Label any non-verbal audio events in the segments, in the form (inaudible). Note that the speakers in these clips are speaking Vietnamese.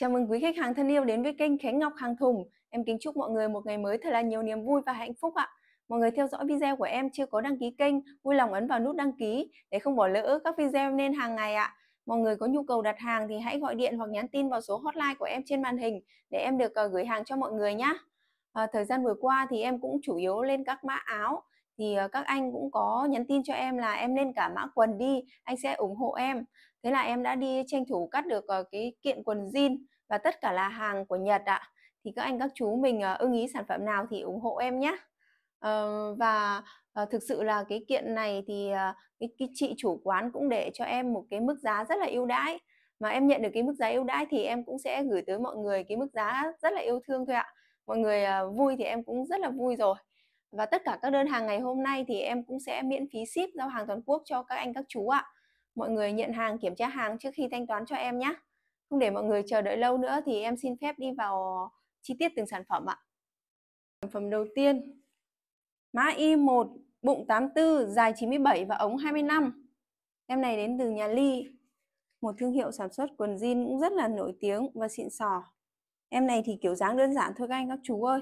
Chào mừng quý khách hàng thân yêu đến với kênh Khánh Ngọc Hàng Thùng. Em kính chúc mọi người một ngày mới thật là nhiều niềm vui và hạnh phúc ạ. Mọi người theo dõi video của em chưa có đăng ký kênh, vui lòng ấn vào nút đăng ký để không bỏ lỡ các video nên hàng ngày ạ. Mọi người có nhu cầu đặt hàng thì hãy gọi điện hoặc nhắn tin vào số hotline của em trên màn hình để em được ờ, gửi hàng cho mọi người nhé. À, ờ, thời gian vừa qua thì em cũng chủ yếu lên các mã áo thì ờ, các anh cũng có nhắn tin cho em là em lên cả mã quần đi anh sẽ ủng hộ em thế là em đã đi tranh thủ cắt được ờ, cái kiện quần jean và tất cả là hàng của Nhật ạ thì các anh các chú mình ờ, ưng ý sản phẩm nào thì ủng hộ em nhé ờ, và thực sự là cái kiện này thì cái, chị chủ quán cũng để cho em một cái mức giá rất là ưu đãi mà em nhận được cái mức giá ưu đãi thì em cũng sẽ gửi tới mọi người cái mức giá rất là yêu thương thôi ạ mọi người vui thì em cũng rất là vui rồi và tất cả các đơn hàng ngày hôm nay thì em cũng sẽ miễn phí ship giao hàng toàn quốc cho các anh các chú ạ mọi người nhận hàng kiểm tra hàng trước khi thanh toán cho em nhé. Không để mọi người chờ đợi lâu nữa thì em xin phép đi vào chi tiết từng sản phẩm ạ. Sản phẩm đầu tiên, mã Y1, bụng 84, dài 97 và ống 25. Em này đến từ nhà Ly, một thương hiệu sản xuất quần jean cũng rất là nổi tiếng và xịn sò. Em này thì kiểu dáng đơn giản thôi các anh các chú ơi.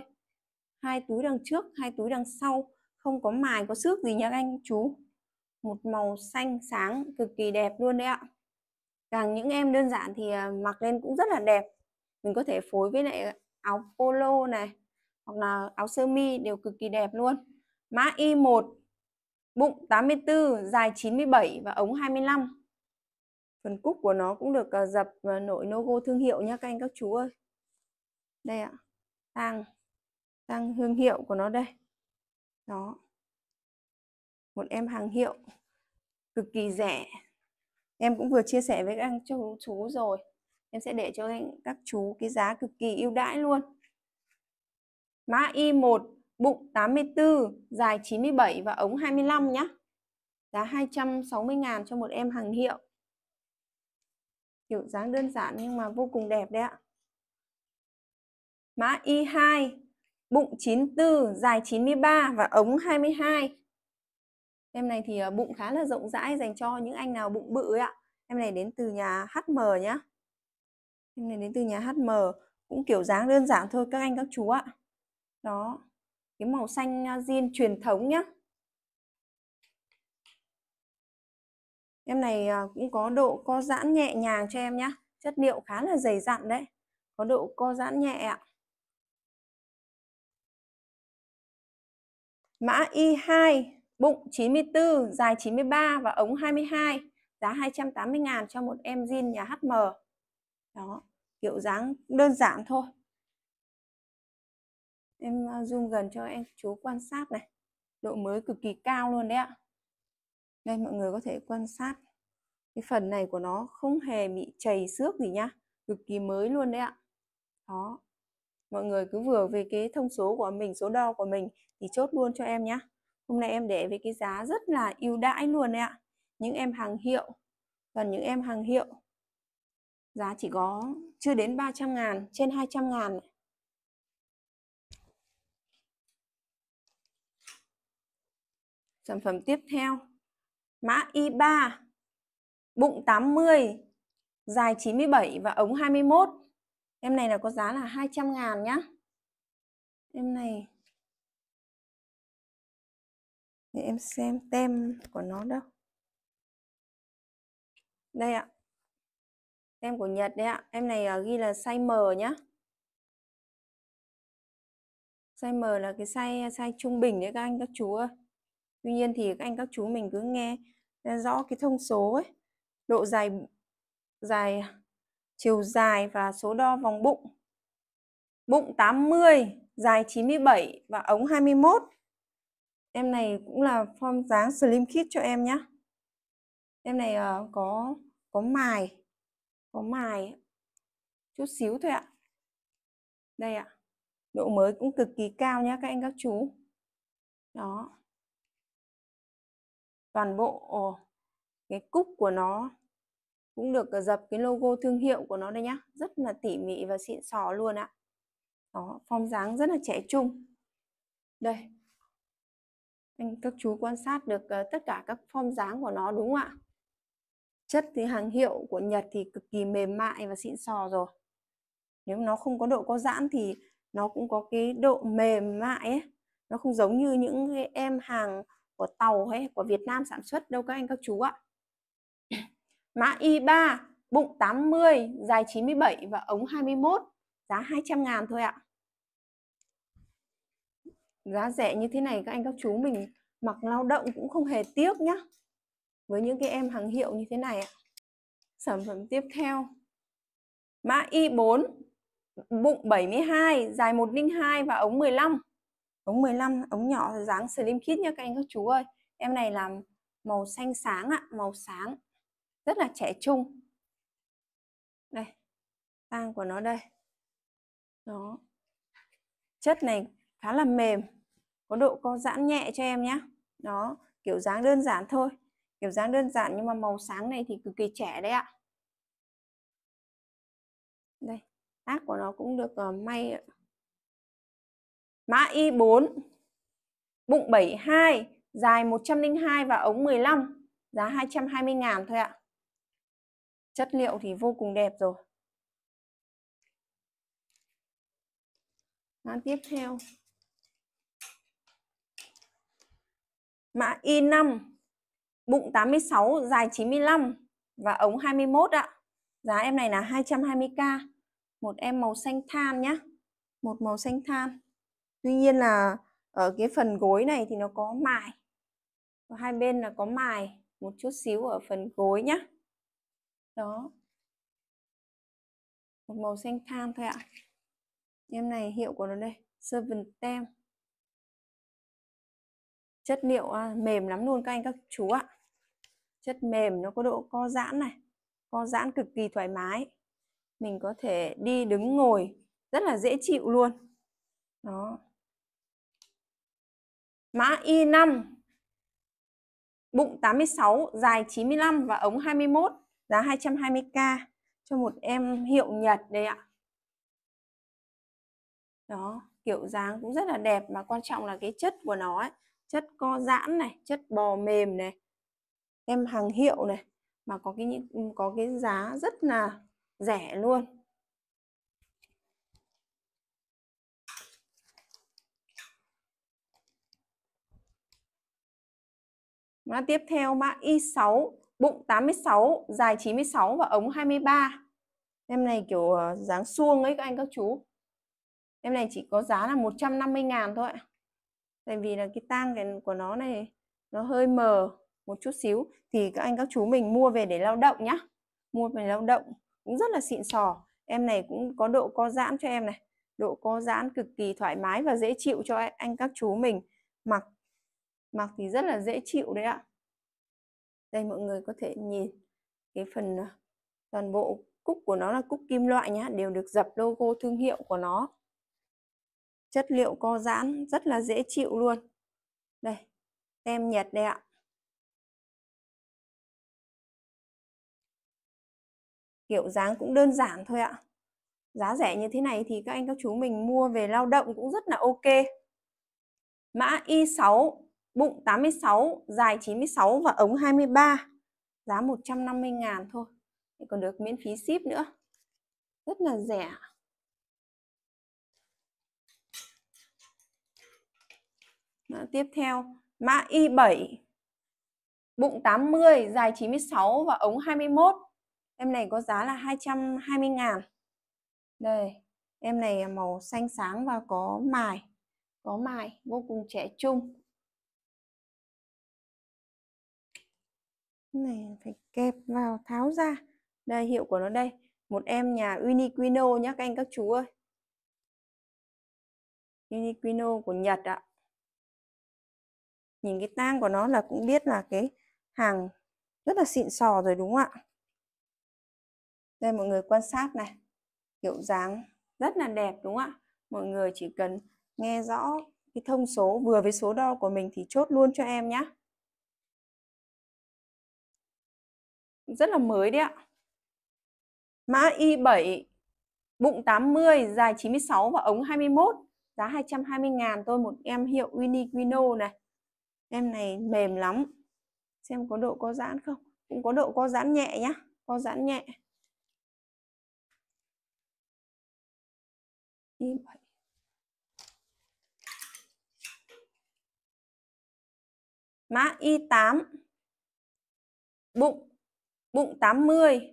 Hai túi đằng trước, hai túi đằng sau, không có mài có xước gì nha các anh chú một màu xanh sáng cực kỳ đẹp luôn đấy ạ càng những em đơn giản thì à, mặc lên cũng rất là đẹp mình có thể phối với lại áo polo này hoặc là áo sơ mi đều cực kỳ đẹp luôn mã Y1 bụng 84 dài 97 và ống 25 phần cúc của nó cũng được à, dập nội logo thương hiệu nhé các anh các chú ơi đây ạ tang tang thương hiệu của nó đây đó một em hàng hiệu cực kỳ rẻ em cũng vừa chia sẻ với các chú chú rồi em sẽ để cho các chú cái giá cực kỳ ưu đãi luôn mã Y1 bụng 84 dài 97 và ống 25 nhá giá 260 ngàn cho một em hàng hiệu kiểu dáng đơn giản nhưng mà vô cùng đẹp đấy ạ mã Y2 bụng 94 dài 93 và ống 22 em này thì ờ, bụng khá là rộng rãi dành cho những anh nào bụng bự ấy ạ em này đến từ nhà HM nhá em này đến từ nhà HM cũng kiểu dáng đơn giản thôi các anh các chú ạ đó cái màu xanh jean truyền thống nhá em này à, cũng có độ co giãn nhẹ nhàng cho em nhá chất liệu khá là dày dặn đấy có độ co giãn nhẹ ạ mã Y2 bụng 94, dài 93 và ống 22, giá 280 ngàn cho một em jean nhà HM. Đó, kiểu dáng đơn giản thôi. Em ờ, zoom gần cho em chú quan sát này. Độ mới cực kỳ cao luôn đấy ạ. Đây mọi người có thể quan sát. Cái phần này của nó không hề bị chảy xước gì nhá. Cực kỳ mới luôn đấy ạ. Đó. Mọi người cứ vừa về cái thông số của mình, số đo của mình thì chốt luôn cho em nhé hôm nay em để với cái giá rất là ưu đãi luôn đấy ạ những em hàng hiệu còn những em hàng hiệu giá chỉ có chưa đến 300 ngàn trên 200 ngàn sản phẩm tiếp theo mã Y3 bụng 80 dài 97 và ống 21 em này là có giá là 200 ngàn nhá em này để em xem tem của nó đâu đây ạ tem của Nhật đấy ạ em này à, ghi là size M nhá size M là cái size size trung bình đấy các anh các chú ơi tuy nhiên thì các anh các chú mình cứ nghe rõ cái thông số ấy độ dài dài chiều dài và số đo vòng bụng bụng 80 dài 97 và ống 21 em này cũng là form dáng slim kit cho em nhé em này uh, có có mài có mài chút xíu thôi ạ đây ạ độ mới cũng cực kỳ cao nhé các anh các chú đó toàn bộ oh, cái cúc của nó cũng được ờ, dập cái logo thương hiệu của nó đây nhá rất là tỉ mỉ và xịn sò luôn ạ đó form dáng rất là trẻ trung đây anh các chú quan sát được uh, tất cả các form dáng của nó đúng không ạ chất thì hàng hiệu của Nhật thì cực kỳ mềm mại và xịn sò rồi nếu nó không có độ có giãn thì nó cũng có cái độ mềm mại ấy nó không giống như những cái em hàng của tàu hay của Việt Nam sản xuất đâu các anh các chú ạ (coughs) mã Y3 bụng 80 dài 97 và ống 21 giá 200 ngàn thôi ạ giá rẻ như thế này các anh các chú mình mặc lao động cũng không hề tiếc nhá với những cái em hàng hiệu như thế này ạ sản phẩm tiếp theo mã Y4 bụng 72 dài 102 và ống 15 ống 15 ống nhỏ dáng slim kit nhá các anh các chú ơi em này làm màu xanh sáng ạ màu sáng rất là trẻ trung đây tang của nó đây đó chất này khá là mềm có độ co giãn nhẹ cho em nhé đó kiểu dáng đơn giản thôi kiểu dáng đơn giản nhưng mà màu sáng này thì cực kỳ trẻ đấy ạ đây tác của nó cũng được uh, may mã Y4 bụng 72 dài 102 và ống 15 giá 220 ngàn thôi ạ chất liệu thì vô cùng đẹp rồi mã tiếp theo mã Y5 bụng 86 dài 95 và ống 21 ạ giá em này là 220k một em màu xanh than nhá một màu xanh than tuy nhiên là ở cái phần gối này thì nó có mài và hai bên là có mài một chút xíu ở phần gối nhá đó một màu xanh than thôi ạ em này hiệu của nó đây seven tem chất liệu à, mềm lắm luôn các anh các chú ạ chất mềm nó có độ co giãn này co giãn cực kỳ thoải mái mình có thể đi đứng ngồi rất là dễ chịu luôn đó mã Y5 bụng 86 dài 95 và ống 21 giá 220k cho một em hiệu Nhật đây ạ đó kiểu dáng cũng rất là đẹp mà quan trọng là cái chất của nó ấy, chất co giãn này chất bò mềm này em hàng hiệu này mà có cái ừ, có cái giá rất là rẻ luôn Mã tiếp theo mã Y6, bụng 86, dài 96 và ống 23. Em này kiểu ờ, dáng suông ấy các anh các chú. Em này chỉ có giá là 150 ngàn thôi ạ tại vì là cái tang cái của nó này nó hơi mờ một chút xíu thì các anh các chú mình mua về để lao động nhá mua về lao động cũng rất là xịn sò em này cũng có độ co giãn cho em này độ co giãn cực kỳ thoải mái và dễ chịu cho anh các chú mình mặc mặc thì rất là dễ chịu đấy ạ đây mọi người có thể nhìn cái phần à, toàn bộ cúc của nó là cúc kim loại nhá đều được dập logo thương hiệu của nó chất liệu co giãn rất là dễ chịu luôn đây tem nhật đây ạ kiểu dáng cũng đơn giản thôi ạ giá rẻ như thế này thì các anh các chú mình mua về lao động cũng rất là ok mã Y6 bụng 86 dài 96 và ống 23 giá 150 ngàn thôi còn được miễn phí ship nữa rất là rẻ Đó, tiếp theo mã Y7 bụng 80 dài 96 và ống 21 em này có giá là 220 ngàn đây em này màu xanh sáng và có mài có mài vô cùng trẻ trung này phải kẹp vào tháo ra đây hiệu của nó đây một em nhà Uniqlo nhá các anh các chú ơi Uniqlo của Nhật ạ nhìn cái tang của nó là cũng biết là cái hàng rất là xịn sò rồi đúng không ạ đây mọi người quan sát này kiểu dáng rất là đẹp đúng không ạ mọi người chỉ cần nghe rõ cái thông số vừa với số đo của mình thì chốt luôn cho em nhé rất là mới đấy ạ mã Y7 bụng 80 dài 96 và ống 21 giá 220 ngàn tôi một em hiệu Winnie Quino này em này mềm lắm xem có độ co giãn không cũng có độ co giãn nhẹ nhá co giãn nhẹ như mã Y8 bụng bụng 80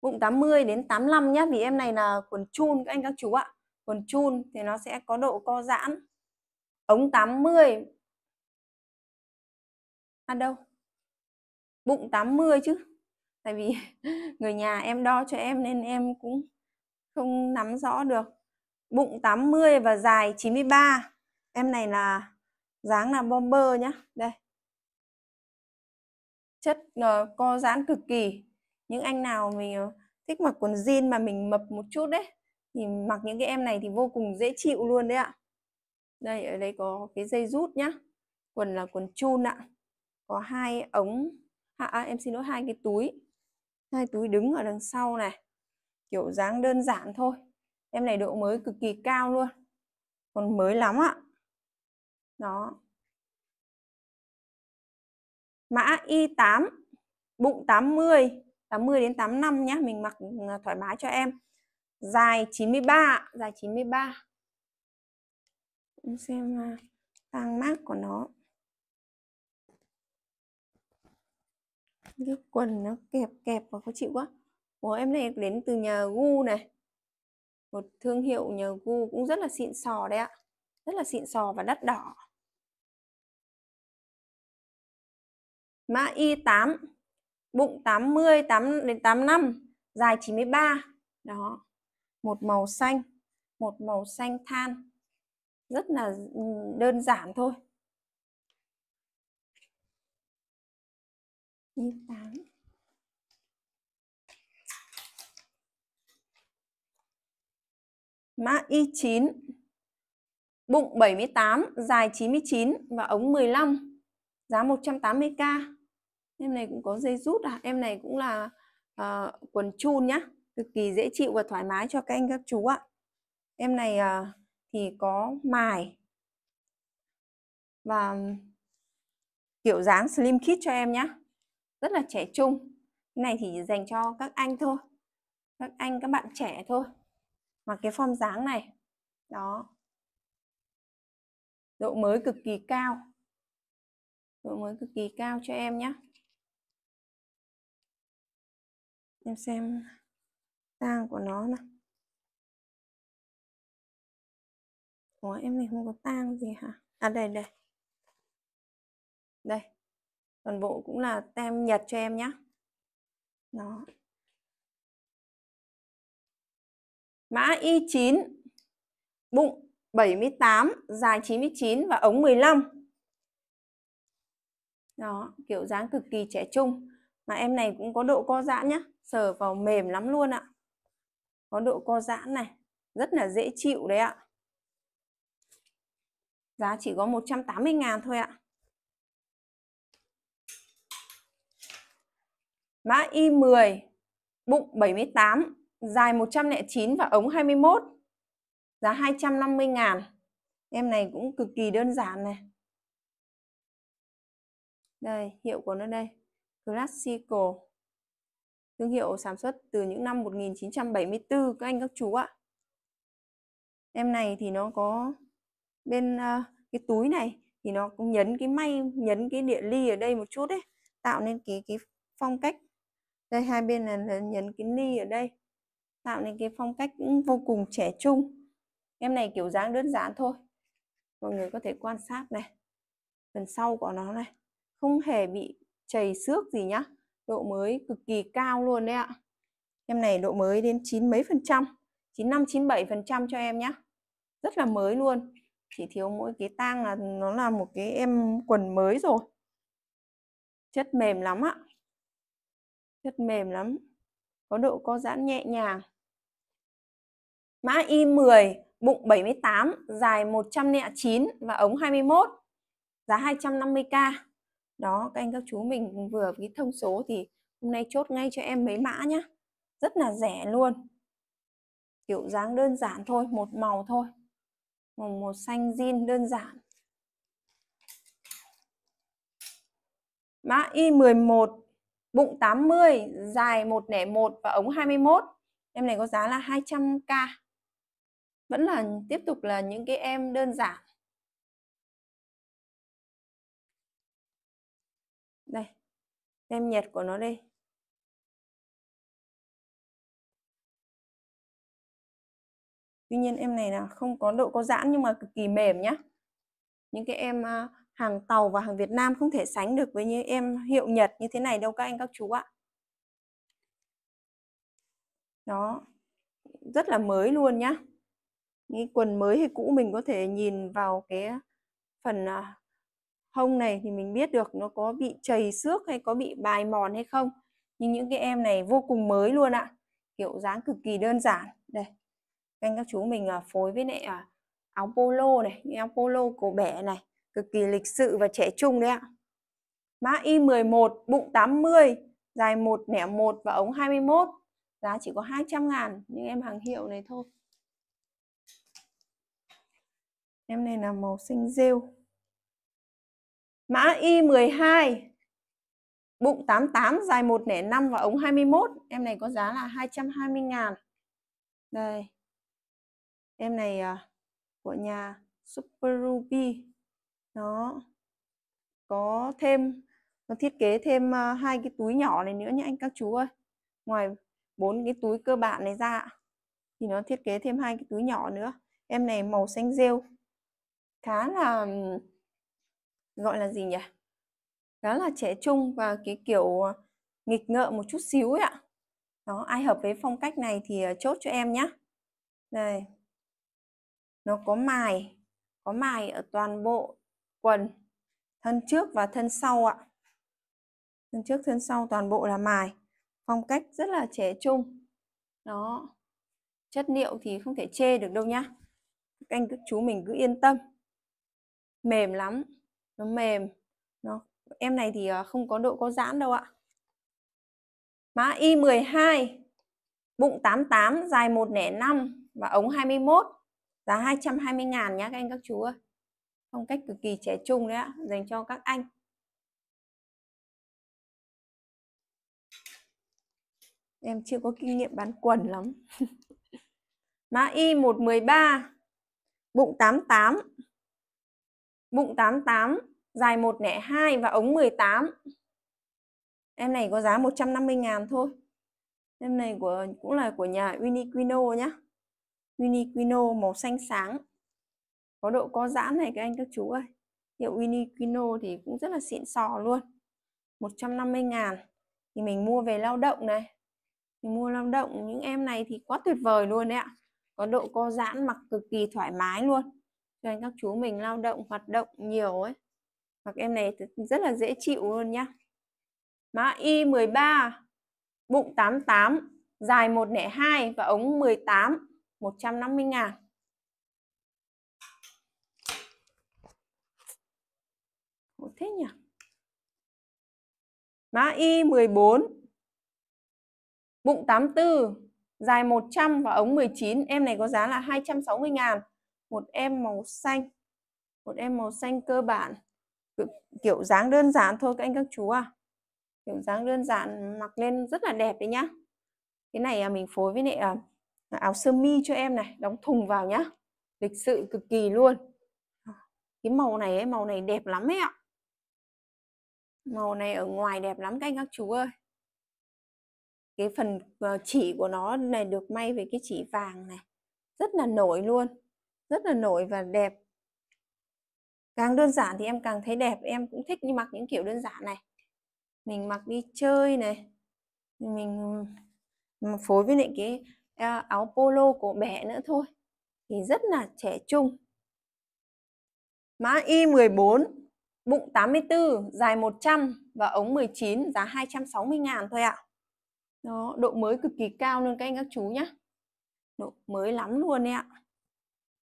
bụng 80 đến 85 nhé vì em này là quần chun các anh các chú ạ quần chun thì nó sẽ có độ co giãn ống 80 ăn đâu. Bụng 80 chứ. Tại vì (laughs) người nhà em đo cho em nên em cũng không nắm rõ được. Bụng 80 và dài 93. Em này là dáng là bomber nhá. Đây. Chất uh, co giãn cực kỳ. Những anh nào mình ờ, thích mặc quần jean mà mình mập một chút đấy thì mặc những cái em này thì vô cùng dễ chịu luôn đấy ạ. Đây ở đây có cái dây rút nhá. Quần là quần chun ạ có hai ống à, em xin lỗi hai cái túi hai túi đứng ở đằng sau này kiểu dáng đơn giản thôi em này độ mới cực kỳ cao luôn còn mới lắm ạ đó mã Y8 bụng 80 80 đến 85 nhá mình mặc à, thoải mái cho em dài 93 dài 93 em xem à, tang mát của nó cái quần nó kẹp kẹp và khó chịu quá Ủa em này đến từ nhà Gu này một thương hiệu nhà Gu cũng rất là xịn sò đấy ạ rất là xịn sò và đắt đỏ mã Y8 bụng 80 8 đến 85 dài 93 đó một màu xanh một màu xanh than rất là ừ, đơn giản thôi nhiên tán mã Y9 bụng 78 dài 99 và ống 15 giá 180k em này cũng có dây rút à em này cũng là uh, quần chun nhá cực kỳ dễ chịu và thoải mái cho các anh các chú ạ em này uh, thì có mài và kiểu dáng slim kit cho em nhá rất là trẻ trung cái này thì dành cho các anh thôi các anh các bạn trẻ thôi Mà cái form dáng này đó độ mới cực kỳ cao độ mới cực kỳ cao cho em nhé em xem tang của nó này Ủa em này không có tang gì hả à đây đây đây toàn bộ cũng là tem nhật cho em nhé nó mã Y9 bụng 78 dài 99 và ống 15 đó kiểu dáng cực kỳ trẻ trung mà em này cũng có độ co giãn nhá sờ vào mềm lắm luôn ạ có độ co giãn này rất là dễ chịu đấy ạ giá chỉ có 180 ngàn thôi ạ mã Y10, bụng 78, dài 109 và ống 21, giá 250 ngàn. Em này cũng cực kỳ đơn giản này. Đây, hiệu của nó đây, Classical. Thương hiệu sản xuất từ những năm 1974 các anh các chú ạ. Em này thì nó có bên uh, cái túi này thì nó cũng nhấn cái may, nhấn cái địa ly ở đây một chút đấy, tạo nên cái cái phong cách đây hai bên là, nhấn cái ni ở đây tạo nên cái phong cách cũng vô cùng trẻ trung em này kiểu dáng đơn giản thôi mọi người có thể quan sát này phần sau của nó này không hề bị chảy xước gì nhá độ mới cực kỳ cao luôn đấy ạ em này độ mới đến chín mấy phần trăm chín năm chín bảy phần trăm cho em nhá rất là mới luôn chỉ thiếu mỗi cái tang là nó là một cái em quần mới rồi chất mềm lắm ạ rất mềm lắm có độ co giãn nhẹ nhàng mã Y10 bụng 78 dài 109 và ống 21 giá 250k đó các anh các chú mình vừa cái thông số thì hôm nay chốt ngay cho em mấy mã nhá rất là rẻ luôn kiểu dáng đơn giản thôi một màu thôi màu một xanh jean đơn giản mã Y11 bụng 80, dài 1 nẻ 1 và ống 21. Em này có giá là 200k. Vẫn là tiếp tục là những cái em đơn giản. Đây, em nhật của nó đi. Tuy nhiên em này là không có độ có giãn nhưng mà cực kỳ mềm nhá. Những cái em à, hàng tàu và hàng Việt Nam không thể sánh được với như em hiệu Nhật như thế này đâu các anh các chú ạ đó rất là mới luôn nhá những quần mới hay cũ mình có thể nhìn vào cái phần à, hông này thì mình biết được nó có bị chầy xước hay có bị bài mòn hay không nhưng những cái em này vô cùng mới luôn ạ kiểu dáng cực kỳ đơn giản đây các anh các chú mình à, phối với lại à, áo polo này áo polo cổ bẻ này cực kỳ lịch sự và trẻ trung đấy ạ. Mã Y11 bụng 80, dài 1 nẻ 1 và ống 21, giá chỉ có 200 ngàn nhưng em hàng hiệu này thôi. Em này là màu xanh rêu. Mã Y12 bụng 88 dài 1 nẻ 5 và ống 21, em này có giá là 220 ngàn Đây. Em này à, của nhà Super Ruby nó có thêm nó thiết kế thêm ờ, hai cái túi nhỏ này nữa nhé anh các chú ơi ngoài bốn cái túi cơ bản này ra thì nó thiết kế thêm hai cái túi nhỏ nữa em này màu xanh rêu khá là gọi là gì nhỉ khá là trẻ trung và cái kiểu ờ, nghịch ngợ một chút xíu ấy ạ đó ai hợp với phong cách này thì ờ, chốt cho em nhé đây nó có mài có mài ở toàn bộ quần thân trước và thân sau ạ thân trước thân sau toàn bộ là mài phong cách rất là trẻ trung đó chất liệu thì không thể chê được đâu nhá các anh các chú mình cứ yên tâm mềm lắm nó mềm nó em này thì à, không có độ có giãn đâu ạ mã y 12 bụng 88 dài 1 nẻ 5 và ống 21 giá 220 ngàn nhá các anh các chú ơi phong cách cực kỳ trẻ trung đấy ạ dành cho các anh em chưa có kinh nghiệm bán quần lắm (laughs) mã y 113 bụng 88 bụng 88 dài 1 nẻ 2 và ống 18 em này có giá 150 ngàn thôi em này của cũng là của nhà Uniqlo nhá Uniqlo màu xanh sáng có độ co giãn này các anh các chú ơi hiệu Uniqlo thì cũng rất là xịn sò luôn 150 ngàn thì mình mua về lao động này mình mua lao động những em này thì quá tuyệt vời luôn đấy ạ có độ co giãn mặc cực kỳ thoải mái luôn cho anh các chú mình lao động hoạt động nhiều ấy mặc em này rất là dễ chịu luôn nhá mã Y13 bụng 88 dài 102 và ống 18 150 ngàn Ủa thế nhỉ? Mã Y 14. Bụng 84, dài 100 và ống 19. Em này có giá là 260 ngàn. Một em màu xanh. Một em màu xanh cơ bản. Kiểu dáng đơn giản thôi các anh các chú à. Kiểu dáng đơn giản mặc lên rất là đẹp đấy nhá. Cái này à, mình phối với lại à, áo sơ mi cho em này. Đóng thùng vào nhá. Lịch sự cực kỳ luôn. Cái màu này ấy, màu này đẹp lắm ấy ạ màu này ở ngoài đẹp lắm các anh các chú ơi cái phần ờ, chỉ của nó này được may với cái chỉ vàng này rất là nổi luôn rất là nổi và đẹp càng đơn giản thì em càng thấy đẹp em cũng thích như mặc những kiểu đơn giản này mình mặc đi chơi này mình phối với lại cái ờ, áo polo của bé nữa thôi thì rất là trẻ trung mã y 14 Bụng 84, dài 100 và ống 19 giá 260 ngàn thôi ạ. À. Đó, độ mới cực kỳ cao luôn các anh các chú nhé. Độ mới lắm luôn đấy ạ.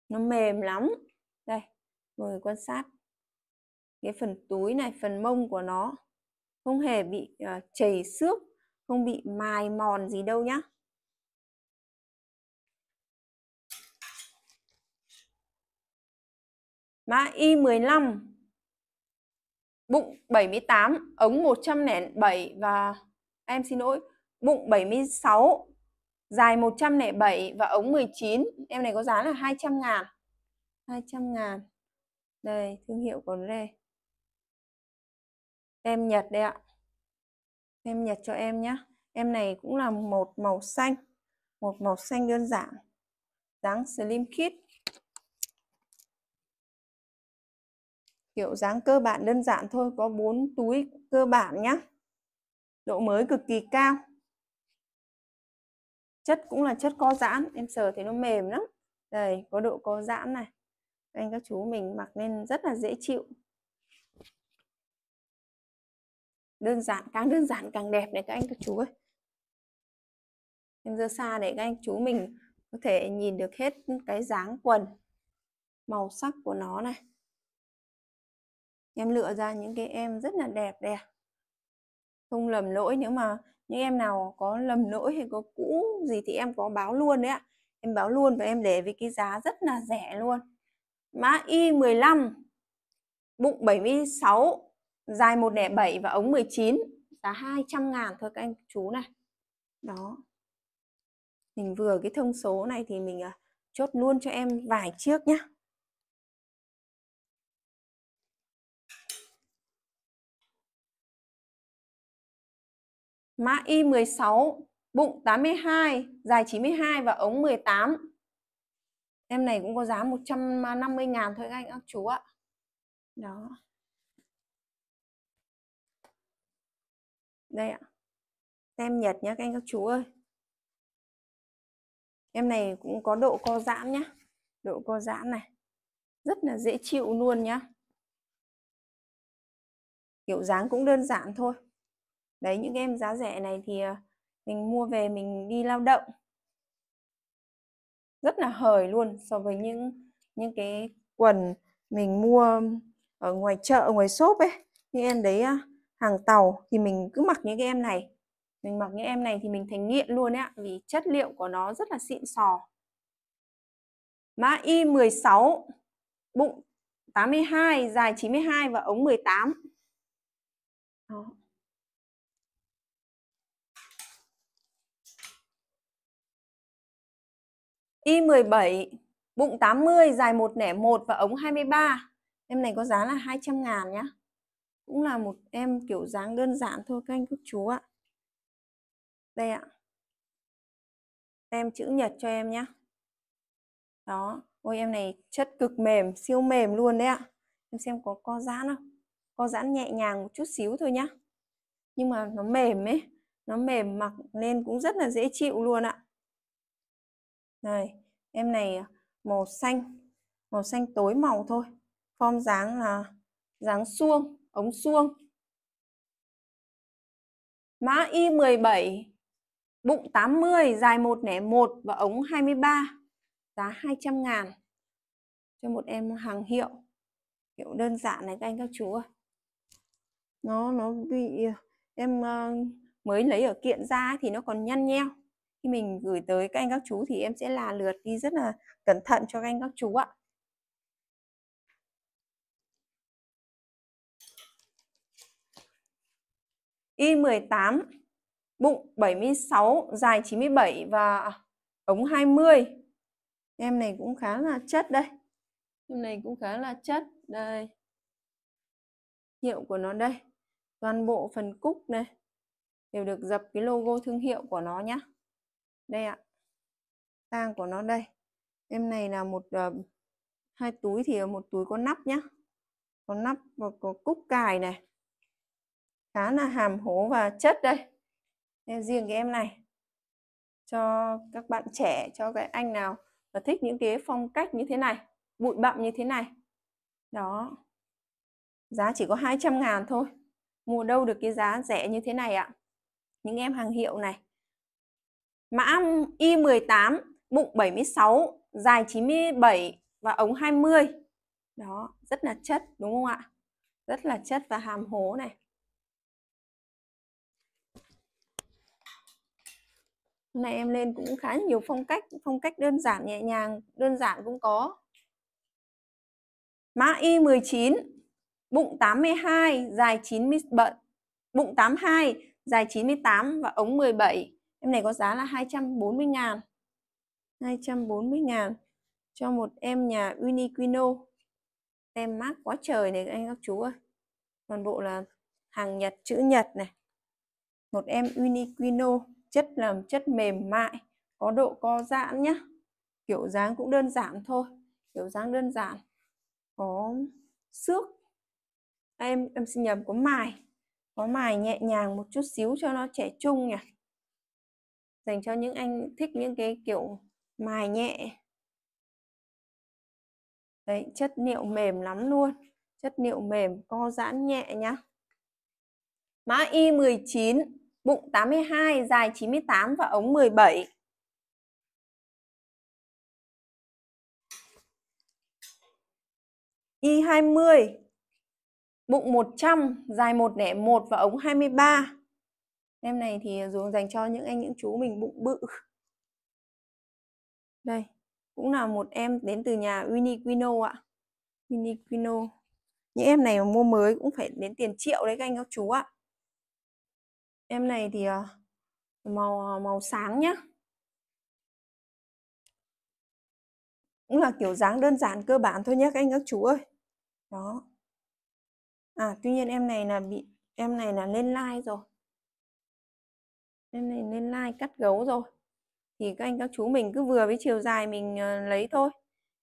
Nó mềm lắm. Đây, mọi người quan sát. Cái phần túi này, phần mông của nó không hề bị uh, chảy xước, không bị mài mòn gì đâu nhá. Mã Y15 bụng 78, ống 107 và em xin lỗi, bụng 76, dài 107 và ống 19. Em này có giá là 200 ngàn. 200 ngàn. Đây, thương hiệu của nó đây. Em Nhật đây ạ. Em Nhật cho em nhé. Em này cũng là một màu xanh. Một màu xanh đơn giản. Dáng slim kit. kiểu dáng cơ bản đơn giản thôi có bốn túi cơ bản nhá độ mới cực kỳ cao chất cũng là chất co giãn em sờ thấy nó mềm lắm đây có độ co giãn này anh các chú mình mặc nên rất là dễ chịu đơn giản càng đơn giản càng đẹp này các anh các chú ơi em dơ xa để các anh chú mình có thể nhìn được hết cái dáng quần màu sắc của nó này em lựa ra những cái em rất là đẹp đẹp không lầm lỗi nếu mà những em nào có lầm lỗi hay có cũ gì thì em có báo luôn đấy ạ em báo luôn và em để với cái giá rất là rẻ luôn mã y 15 bụng 76 dài 107 và ống 19 giá 200 ngàn thôi các anh chú này đó mình vừa cái thông số này thì mình à, chốt luôn cho em vài chiếc nhá mã Y16, bụng 82, dài 92 và ống 18. Em này cũng có giá 150 ngàn thôi các anh các chú ạ. Đó. Đây ạ. Tem Nhật nhá các anh các chú ơi. Em này cũng có độ co giãn nhá Độ co giãn này. Rất là dễ chịu luôn nhá Kiểu dáng cũng đơn giản thôi đấy những game giá rẻ này thì ờ, mình mua về mình đi lao động rất là hời luôn so với những những cái quần mình mua ở ngoài chợ ở ngoài shop ấy như em đấy ờ, hàng tàu thì mình cứ mặc những cái em này mình mặc những em này thì mình thành nghiện luôn ấy vì chất liệu của nó rất là xịn sò mã y 16 bụng 82 dài 92 và ống 18 đó. Y17 bụng 80 dài 1 nẻ 1 và ống 23 em này có giá là 200 ngàn nhá cũng là một em kiểu dáng đơn giản thôi các anh các chú ạ đây ạ em chữ nhật cho em nhá. đó ôi em này chất cực mềm siêu mềm luôn đấy ạ em xem có co giãn không co giãn nhẹ nhàng một chút xíu thôi nhá nhưng mà nó mềm ấy nó mềm mặc nên cũng rất là dễ chịu luôn ạ đây, em này à, màu xanh, màu xanh tối màu thôi. Form dáng là dáng suông, ống suông. Mã Y17, bụng 80, dài 1 nẻ 1 và ống 23, giá 200 ngàn. Cho một em hàng hiệu, hiệu đơn giản này các anh các chú ơi. Nó, nó bị, à, em à, mới lấy ở kiện ra thì nó còn nhăn nheo khi mình gửi tới các anh các chú thì em sẽ là lượt đi rất là cẩn thận cho các anh các chú ạ Y 18 bụng 76 dài 97 và ống 20 em này cũng khá là chất đây em này cũng khá là chất đây hiệu của nó đây toàn bộ phần cúc này đều được dập cái logo thương hiệu của nó nhé đây ạ tang của nó đây em này là một uh, hai túi thì một túi có nắp nhá có nắp và có cúc cài này khá là hàm hố và chất đây em riêng cái em này cho các bạn trẻ cho cái anh nào mà thích những cái phong cách như thế này bụi bặm như thế này đó giá chỉ có 200 ngàn thôi mua đâu được cái giá rẻ như thế này ạ những em hàng hiệu này mã Y18, bụng 76, dài 97 và ống 20. Đó, rất là chất đúng không ạ? Rất là chất và hàm hố này. Hôm nay em lên cũng khá nhiều phong cách, phong cách đơn giản nhẹ nhàng, đơn giản cũng có. Mã Y19, bụng 82, dài 97, bụng 82, dài 98 và ống 17 em này có giá là 240 ngàn 240 ngàn cho một em nhà Uniqlo tem mát quá trời này anh các chú ơi toàn bộ là hàng Nhật chữ Nhật này một em Uniqlo chất làm chất mềm mại có độ co giãn nhá kiểu dáng cũng đơn giản thôi kiểu dáng đơn giản có xước em em xin nhầm có mài có mài nhẹ nhàng một chút xíu cho nó trẻ trung nhỉ dành cho những anh thích những cái kiểu mài nhẹ đấy chất liệu mềm lắm luôn chất liệu mềm co giãn nhẹ nhá mã y 19 bụng 82 dài 98 và ống 17 y 20 bụng 100 dài 101 và ống 23 Em này thì ờ, dùng dành cho những anh những chú mình bụng bự. Đây, cũng là một em đến từ nhà Uniqlo ạ. Uniqlo. Những em này mà mua mới cũng phải đến tiền triệu đấy các anh các chú ạ. Em này thì ờ, màu ờ, màu sáng nhá. Cũng là kiểu dáng đơn giản cơ bản thôi nhé các anh các chú ơi. Đó. À tuy nhiên em này là bị em này là lên like rồi nên mình lên lai cắt gấu rồi thì các anh các chú mình cứ vừa với chiều dài mình ờ, lấy thôi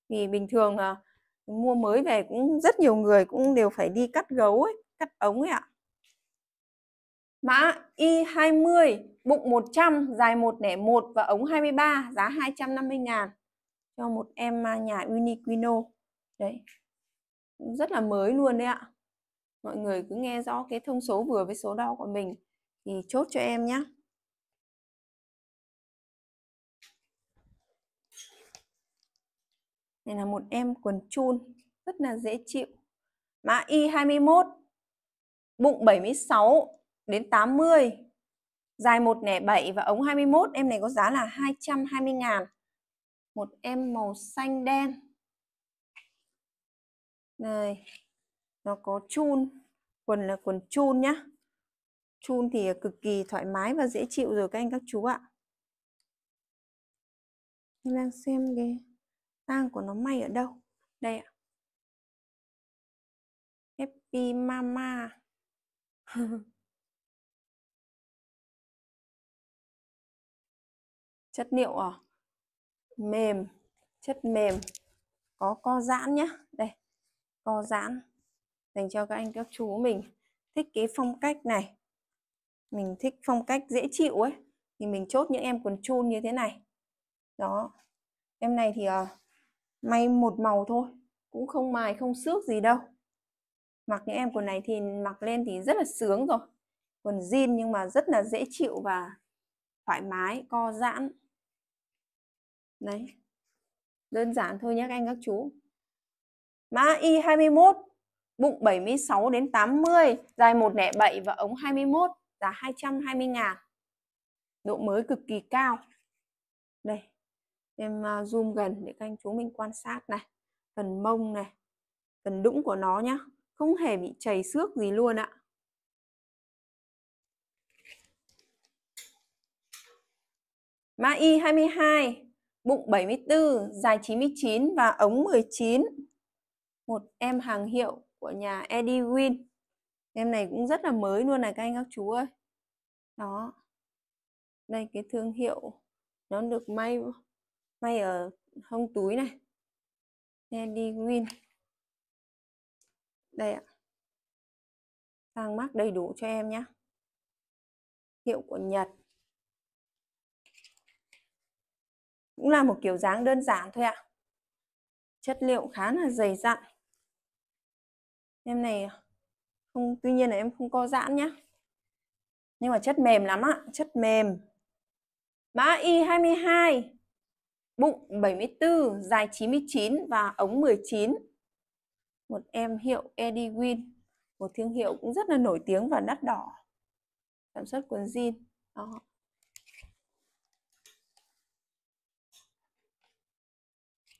thì bình thường ờ, mua mới về cũng rất nhiều người cũng đều phải đi cắt gấu ấy cắt ống ấy ạ mã Y20 bụng 100 dài 101 và ống 23 giá 250 ngàn cho một em à, nhà Uniqlo đấy rất là mới luôn đấy ạ mọi người cứ nghe rõ cái thông số vừa với số đo của mình thì chốt cho em nhé Đây là một em quần chun rất là dễ chịu. Mã Y21 bụng 76 đến 80 dài 107 và ống 21 em này có giá là 220 ngàn một em màu xanh đen này nó có chun quần là quần chun nhá chun thì cực kỳ thoải mái và dễ chịu rồi các anh các chú ạ em đang xem cái tang của nó may ở đâu đây ạ happy mama (laughs) chất liệu à? mềm chất mềm có co giãn nhé đây co giãn dành cho các anh các chú mình thích cái phong cách này mình thích phong cách dễ chịu ấy thì mình chốt những em quần chun như thế này đó em này thì uh, may một màu thôi cũng không mài không xước gì đâu mặc những em quần này thì mặc lên thì rất là sướng rồi quần jean nhưng mà rất là dễ chịu và thoải mái co giãn đấy đơn giản thôi nhé các anh các chú mã y 21 bụng 76 đến 80 dài 1 nẻ 7 và ống 21 giá 220 ngàn độ mới cực kỳ cao đây em à, zoom gần để các anh chú mình quan sát này phần mông này phần đũng của nó nhá không hề bị chảy xước gì luôn ạ mã y 22 bụng 74 dài 99 và ống 19 một em hàng hiệu của nhà Eddie Win em này cũng rất là mới luôn này các anh các chú ơi đó đây cái thương hiệu nó được may may ở hông túi này đi nguyên đây ạ sang mắc đầy đủ cho em nhé hiệu của Nhật cũng là một kiểu dáng đơn giản thôi ạ chất liệu khá là dày dặn em này không tuy nhiên là em không có giãn nhá nhưng mà chất mềm lắm ạ chất mềm mã Y22 bụng 74, dài 99 và ống 19. Một em hiệu Eddie Win, một thương hiệu cũng rất là nổi tiếng và đắt đỏ. Sản xuất quần jean. Đó.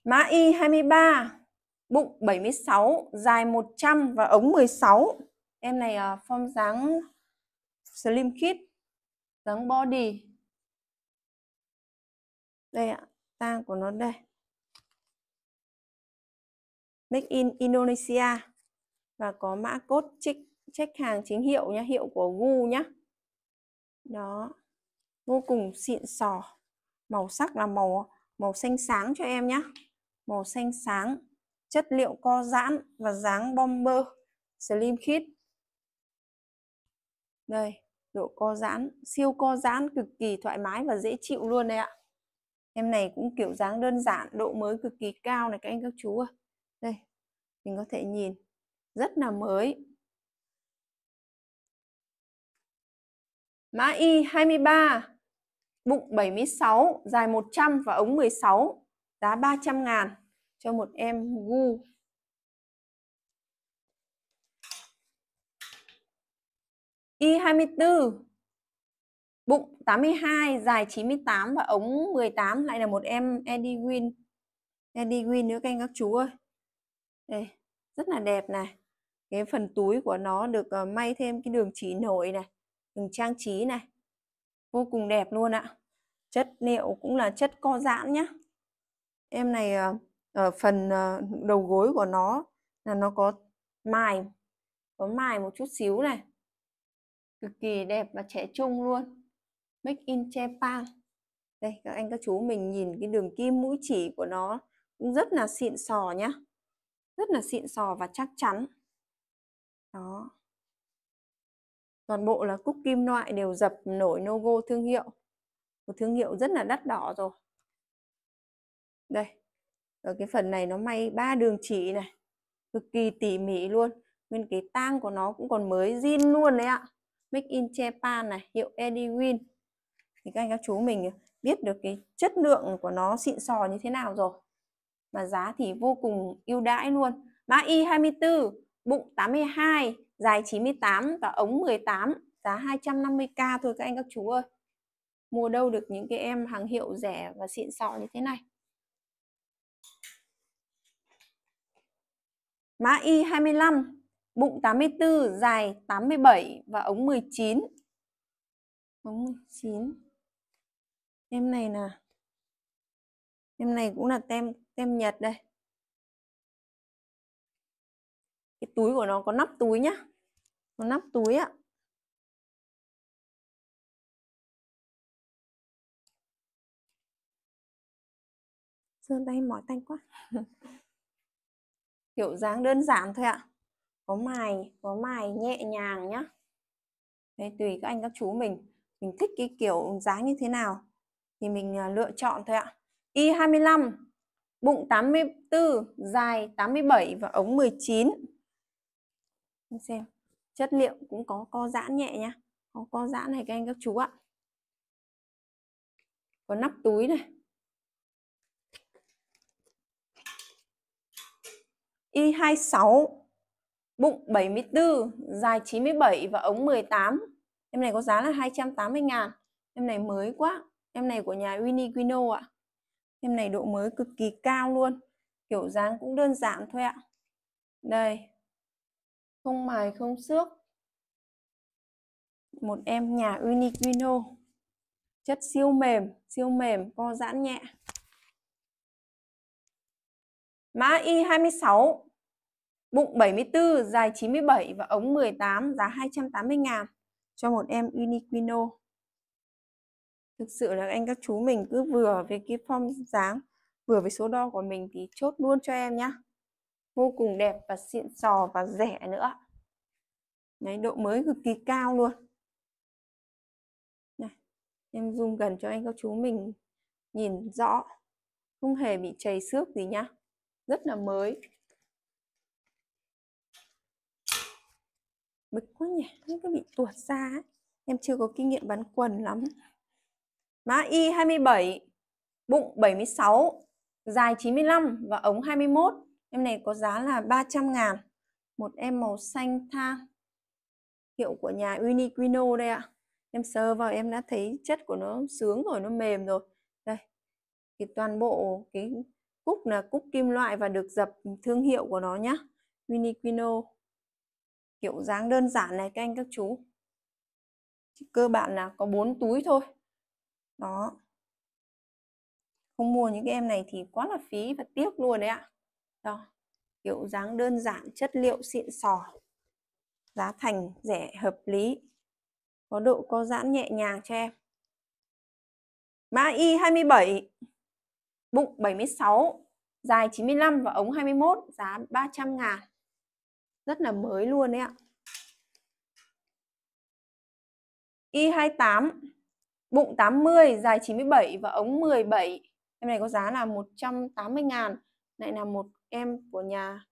Mã Y 23, bụng 76, dài 100 và ống 16. Em này à, form dáng slim fit, dáng body. Đây ạ, tang của nó đây Make in Indonesia và có mã code check, check hàng chính hiệu nhá, hiệu của Gu nhá. Đó. Vô cùng xịn sò. Màu sắc là màu màu xanh sáng cho em nhá. Màu xanh sáng, chất liệu co giãn và dáng bomber slim fit. Đây, độ co giãn, siêu co giãn cực kỳ thoải mái và dễ chịu luôn đây ạ em này cũng kiểu dáng đơn giản độ mới cực kỳ cao này các anh các chú ạ đây mình có thể nhìn rất là mới mã y 23 bụng 76 dài 100 và ống 16 giá 300 ngàn cho một em gu Y24 bụng 82 dài 98 và ống 18 lại là một em Eddie Win Eddie Win nữa các anh các chú ơi đây rất là đẹp này cái phần túi của nó được ờ, may thêm cái đường chỉ nổi này đường trang trí này vô cùng đẹp luôn ạ chất liệu cũng là chất co giãn nhá em này ờ, ở phần ờ, đầu gối của nó là nó có mài có mài một chút xíu này cực kỳ đẹp và trẻ trung luôn make in Japan đây các anh các chú mình nhìn cái đường kim mũi chỉ của nó cũng rất là xịn sò nhá rất là xịn sò và chắc chắn đó toàn bộ là cúc kim loại đều dập nổi logo thương hiệu một thương hiệu rất là đắt đỏ rồi đây ở cái phần này nó may ba đường chỉ này cực kỳ tỉ mỉ luôn nguyên cái tang của nó cũng còn mới zin luôn đấy ạ make in Japan này hiệu Edwin thì các anh các chú mình biết được cái chất lượng của nó xịn sò như thế nào rồi mà giá thì vô cùng ưu đãi luôn mã y 24 bụng 82 dài 98 và ống 18 giá 250k thôi các anh các chú ơi mua đâu được những cái em hàng hiệu rẻ và xịn sò như thế này mã y 25 bụng 84 dài 87 và ống 19 ống 19 em này nè em này cũng là tem tem nhật đây cái túi của nó có nắp túi nhá có nắp túi ạ sơn tay mỏi tay quá (laughs) kiểu dáng đơn giản thôi ạ có mài có mài nhẹ nhàng nhá đấy tùy các anh các chú mình mình thích cái kiểu dáng như thế nào thì mình à, lựa chọn thôi ạ. Y25 bụng 84, dài 87 và ống 19. Mình xem chất liệu cũng có co giãn nhẹ nhá, Có co giãn này các anh các chú ạ. Có nắp túi này. Y26 bụng 74, dài 97 và ống 18. Em này có giá là 280 ngàn Em này mới quá. Em này của nhà Uniqlo ạ. Em này độ mới cực kỳ cao luôn. Kiểu dáng cũng đơn giản thôi ạ. Đây. Không mài không xước. Một em nhà Uniqlo. Chất siêu mềm, siêu mềm, co giãn nhẹ. Mã Y26 bụng 74, dài 97 và ống 18 giá 280 ngàn cho một em Uniqlo thực sự là anh các chú mình cứ vừa với cái form dáng vừa với số đo của mình thì chốt luôn cho em nhá vô cùng đẹp và xịn sò và rẻ nữa Đấy, độ mới cực kỳ cao luôn này, em zoom gần cho anh các chú mình nhìn rõ không hề bị chảy xước gì nhá rất là mới bực quá nhỉ nó cứ bị tuột ra ấy. em chưa có kinh nghiệm bán quần lắm Má Y 27, bụng 76, dài 95 và ống 21. Em này có giá là 300 ngàn. Một em màu xanh tha. Hiệu của nhà Uniqlo đây ạ. Em sờ vào em đã thấy chất của nó sướng rồi, nó mềm rồi. Đây. Thì toàn bộ cái cúc là cúc kim loại và được dập thương hiệu của nó nhá. Uniqlo. Kiểu dáng đơn giản này các anh các chú. cơ bản là có 4 túi thôi đó không mua những cái em này thì quá là phí và tiếc luôn đấy ạ đó kiểu dáng đơn giản chất liệu xịn sò giá thành rẻ hợp lý có độ co giãn nhẹ nhàng cho em mã y 27 bụng 76 dài 95 và ống 21 giá 300 ngàn rất là mới luôn đấy ạ Y28 bụng 80, dài 97 và ống 17. Em này có giá là 180 ngàn. Lại là một em của nhà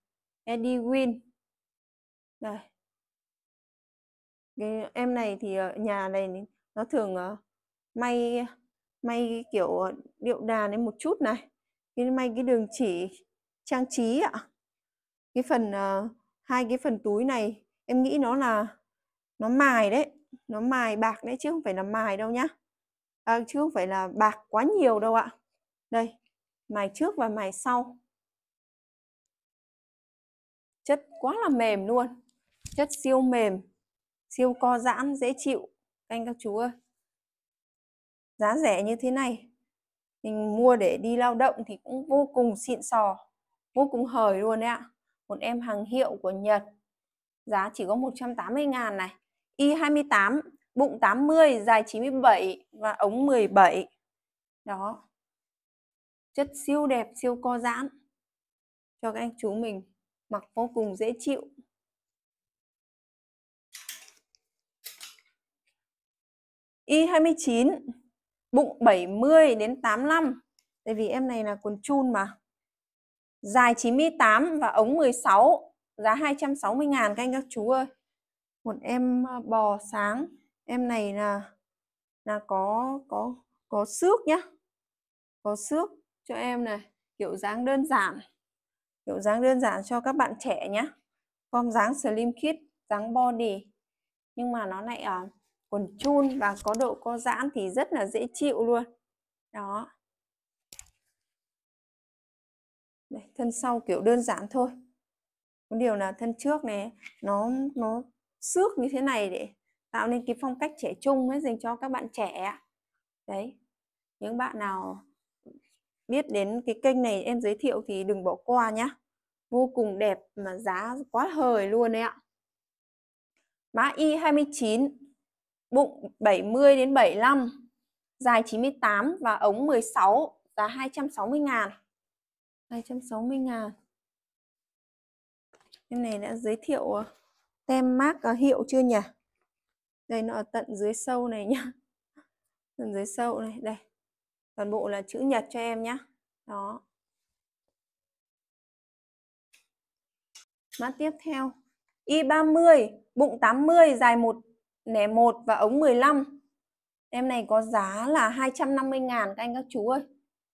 Eddie Win. Đây. Cái em này thì ờ, nhà này nó thường ờ, may may kiểu ờ, điệu đà lên một chút này. Cái may cái đường chỉ trang trí ạ. Cái phần hai cái phần túi này em nghĩ nó là nó mài đấy, nó mài bạc đấy chứ không phải là mài đâu nhá à, chứ không phải là bạc quá nhiều đâu ạ đây mài trước và mài sau chất quá là mềm luôn chất siêu mềm siêu co giãn dễ chịu anh các chú ơi giá rẻ như thế này mình mua để đi lao động thì cũng vô cùng xịn sò vô cùng hời luôn đấy ạ một em hàng hiệu của Nhật giá chỉ có 180 ngàn này Y28 bụng 80, dài 97 và ống 17. Đó. Chất siêu đẹp, siêu co giãn cho các anh chú mình mặc vô cùng dễ chịu. Y29 bụng 70 đến 85. Tại vì em này là quần chun mà. Dài 98 và ống 16, giá 260 ngàn các anh các chú ơi. Một em ờ, bò sáng em này là là có có có xước nhá có xước cho em này kiểu dáng đơn giản kiểu dáng đơn giản cho các bạn trẻ nhá form dáng slim kit dáng body nhưng mà nó lại uh, quần chun và có độ co giãn thì rất là dễ chịu luôn đó Đây, thân sau kiểu đơn giản thôi có điều là thân trước này nó nó xước như thế này để tạo nên cái phong cách trẻ trung ấy dành cho các bạn trẻ đấy những bạn nào biết đến cái kênh này em giới thiệu thì đừng bỏ qua nhá vô cùng đẹp mà giá quá hời luôn đấy ạ mã y 29 bụng 70 đến 75 dài 98 và ống 16 giá 260 ngàn 260 ngàn Em này đã giới thiệu ờ, tem mác ờ, hiệu chưa nhỉ? đây nó ở tận dưới sâu này nhá (laughs) tận dưới sâu này đây toàn bộ là chữ nhật cho em nhá đó mắt tiếp theo y 30 bụng 80 dài 1 nẻ 1 và ống 15 em này có giá là 250 ngàn các anh các chú ơi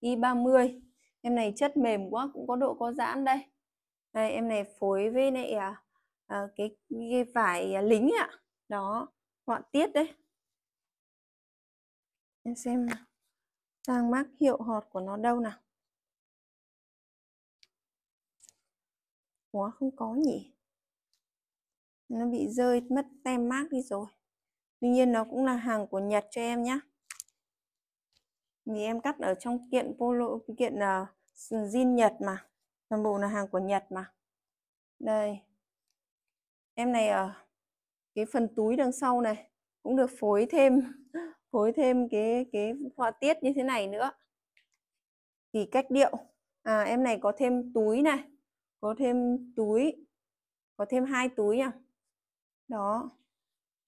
y 30 em này chất mềm quá cũng có độ có giãn đây đây em này phối với này à, cái, cái vải à, lính ạ à. đó họa tiết đấy em xem nào sang mác hiệu họt của nó đâu nào Ủa không có nhỉ nó bị rơi mất tem mác đi rồi tuy nhiên nó cũng là hàng của Nhật cho em nhé vì em cắt ở trong kiện polo kiện uh, jean Nhật mà toàn bộ là hàng của Nhật mà đây em này ở ờ, uh, cái phần túi đằng sau này cũng được phối thêm (laughs) phối thêm cái cái họa tiết như thế này nữa thì cách điệu à, em này có thêm túi này có thêm túi có thêm hai túi nha đó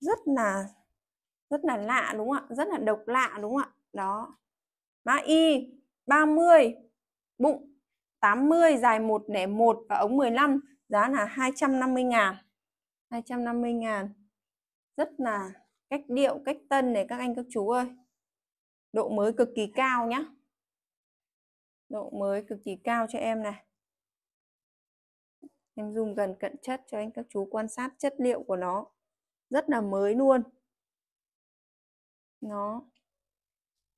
rất là rất là lạ đúng không ạ rất là độc lạ đúng không ạ đó mã y 30 bụng 80 dài 101 và ống 15 giá là 250 ngàn 250 ngàn rất là cách điệu cách tân này các anh các chú ơi độ mới cực kỳ cao nhá độ mới cực kỳ cao cho em này em dùng gần cận chất cho anh các chú quan sát chất liệu của nó rất là mới luôn nó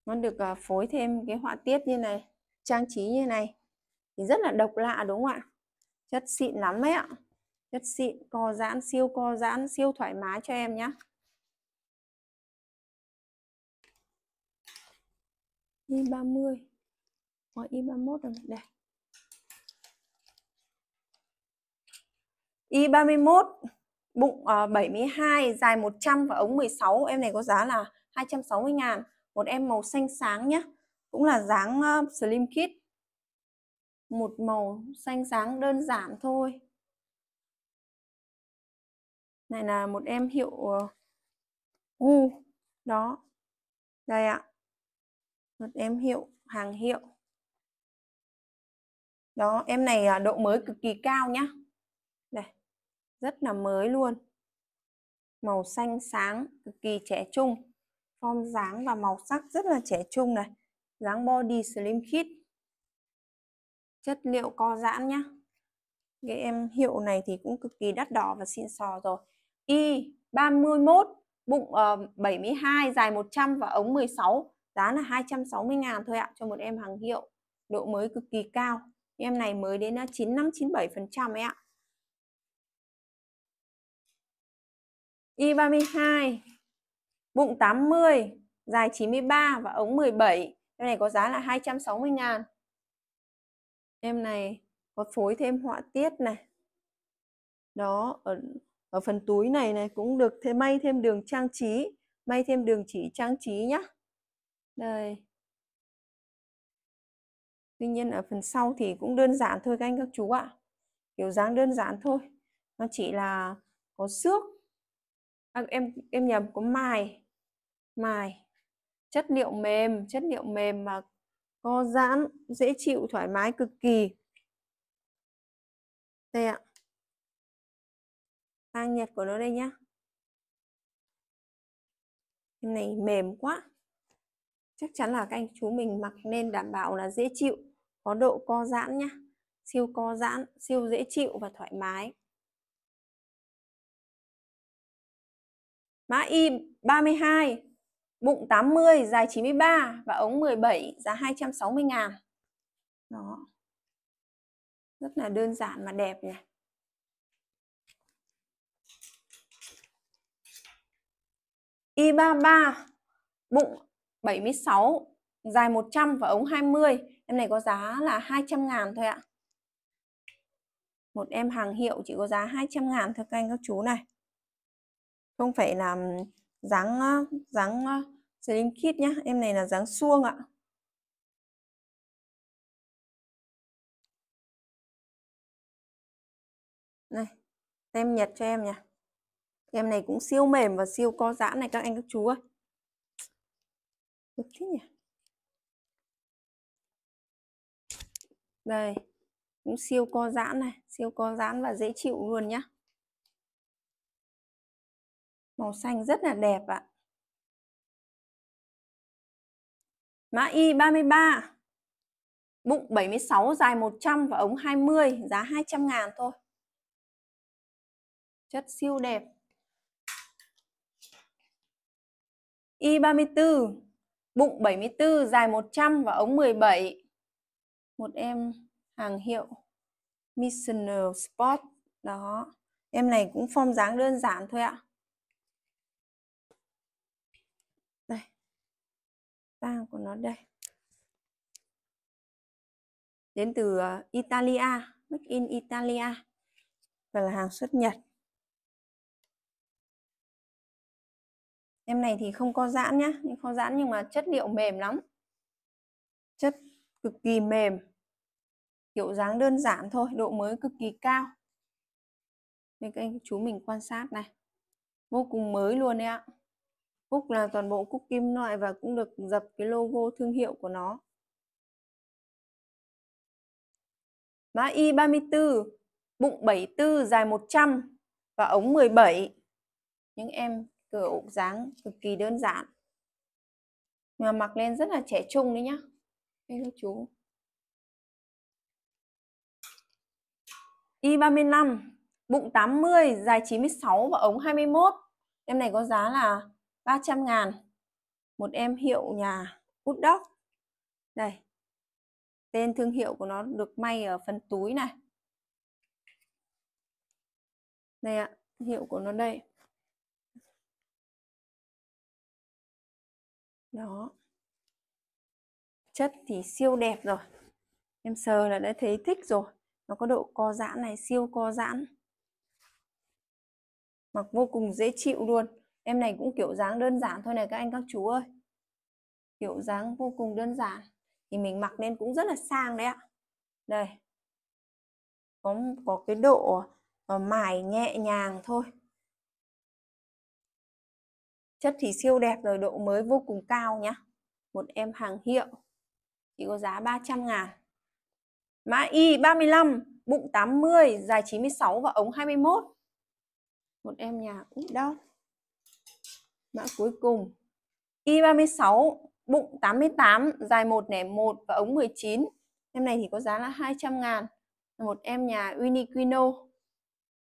nó được à, phối thêm cái họa tiết như này trang trí như này thì rất là độc lạ đúng không ạ chất xịn lắm đấy ạ rất xịn co giãn siêu co giãn siêu thoải mái cho em nhé y 30 hoặc y 31 rồi đây y 31 bụng uh, ờ, 72 dài 100 và ống 16 em này có giá là 260 ngàn một em màu xanh sáng nhé cũng là dáng uh, slim kit một màu xanh sáng đơn giản thôi này là một em hiệu ờ, gu đó đây ạ một em hiệu hàng hiệu đó em này à, độ mới cực kỳ cao nhá đây rất là mới luôn màu xanh sáng cực kỳ trẻ trung form dáng và màu sắc rất là trẻ trung này dáng body slim fit chất liệu co giãn nhá cái em hiệu này thì cũng cực kỳ đắt đỏ và xịn sò rồi Y 31 bụng uh, ờ, 72 dài 100 và ống 16 giá là 260 ngàn thôi ạ cho một em hàng hiệu độ mới cực kỳ cao em này mới đến 95 ờ, 97% ấy ạ Y32 bụng 80 dài 93 và ống 17 em này có giá là 260 ngàn em này có phối thêm họa tiết này đó ở ở phần túi này này cũng được thêm may thêm đường trang trí may thêm đường chỉ trang trí nhá đây tuy nhiên ở phần sau thì cũng đơn giản thôi các anh các chú ạ kiểu dáng đơn giản thôi nó chỉ là có xước à, em em nhầm có mài mài chất liệu mềm chất liệu mềm mà co giãn dễ chịu thoải mái cực kỳ đây ạ sang nhật của nó đây nhá em này mềm quá chắc chắn là các anh chú mình mặc nên đảm bảo là dễ chịu có độ co giãn nhá siêu co giãn siêu dễ chịu và thoải mái mã y 32 bụng 80 dài 93 và ống 17 giá 260 ngàn đó rất là đơn giản mà đẹp này I33 bụng 76 dài 100 và ống 20 em này có giá là 200 ngàn thôi ạ một em hàng hiệu chỉ có giá 200 ngàn thôi các anh các chú này không phải là dáng dáng slim kit nhá em này là dáng suông ạ này tem nhật cho em nhỉ em này cũng siêu mềm và siêu co giãn này các anh các chú ơi. Được thế nhỉ? Đây, cũng siêu co giãn này, siêu co giãn và dễ chịu luôn nhá. Màu xanh rất là đẹp ạ. Mã Y 33 Bụng 76, dài 100 và ống 20, giá 200 ngàn thôi. Chất siêu đẹp. Y34, bụng 74, dài 100 và ống 17. Một em hàng hiệu Missioner Sport. Đó, em này cũng form dáng đơn giản thôi ạ. Đây, tang của nó đây. Đến từ ờ, Italia, Make in Italia. Và là hàng xuất Nhật. em này thì không có giãn nhá nhưng có giãn nhưng mà chất liệu mềm lắm chất cực kỳ mềm kiểu dáng đơn giản thôi độ mới cực kỳ cao nên các anh chú mình quan sát này vô cùng mới luôn đấy ạ cúc là toàn bộ cúc kim loại và cũng được dập cái logo thương hiệu của nó mã y 34 bụng 74 dài 100 và ống 17 những em cửa ốp dáng cực kỳ đơn giản mà mặc lên rất là trẻ trung đấy nhá đây các chú y 35 bụng 80 dài 96 và ống 21 em này có giá là 300 ngàn một em hiệu nhà út đốc đây tên thương hiệu của nó được may ở phần túi này đây ạ hiệu của nó đây đó chất thì siêu đẹp rồi em sờ là đã thấy thích rồi nó có độ co giãn này siêu co giãn mặc vô cùng dễ chịu luôn em này cũng kiểu dáng đơn giản thôi này các anh các chú ơi kiểu dáng vô cùng đơn giản thì mình mặc nên cũng rất là sang đấy ạ đây có có cái độ ờ, mài nhẹ nhàng thôi chất thì siêu đẹp rồi độ mới vô cùng cao nhá một em hàng hiệu chỉ có giá 300 ngàn mã Y 35 bụng 80 dài 96 và ống 21 một em nhà út đâu mã cuối cùng Y 36 bụng 88 dài 1 nẻ 1 và ống 19 em này thì có giá là 200 ngàn một em nhà Uniqlo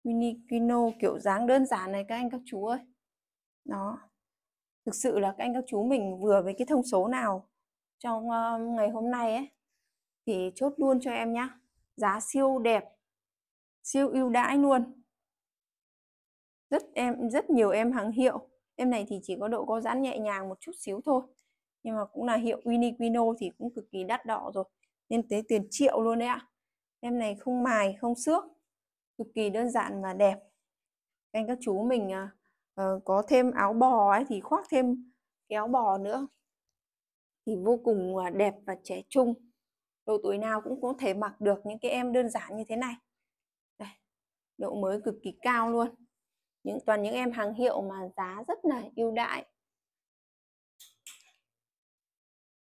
Uniqlo kiểu dáng đơn giản này các anh các chú ơi đó thực sự là các anh các chú mình vừa với cái thông số nào trong uh, ngày hôm nay ấy thì chốt luôn cho em nhá giá siêu đẹp siêu ưu đãi luôn rất em rất nhiều em hàng hiệu em này thì chỉ có độ có giãn nhẹ nhàng một chút xíu thôi nhưng mà cũng là hiệu Uniqlo thì cũng cực kỳ đắt đỏ rồi nên tới tiền triệu luôn đấy ạ em này không mài không xước cực kỳ đơn giản mà đẹp anh các chú mình à, Ờ, có thêm áo bò ấy thì khoác thêm cái áo bò nữa thì vô cùng à, đẹp và trẻ trung độ tuổi nào cũng có thể mặc được những cái em đơn giản như thế này Đây, độ mới cực kỳ cao luôn những toàn những em hàng hiệu mà giá rất là ưu đãi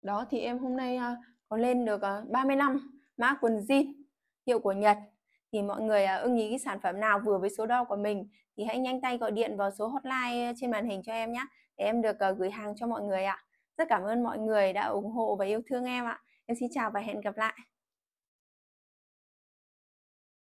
đó thì em hôm nay à, có lên được uh, à, 35 mã quần jean hiệu của Nhật thì mọi người à, ưng ý cái sản phẩm nào vừa với số đo của mình thì hãy nhanh tay gọi điện vào số hotline trên màn hình cho em nhé để em được ờ, gửi hàng cho mọi người ạ. Rất cảm ơn mọi người đã ủng hộ và yêu thương em ạ. Em xin chào và hẹn gặp lại.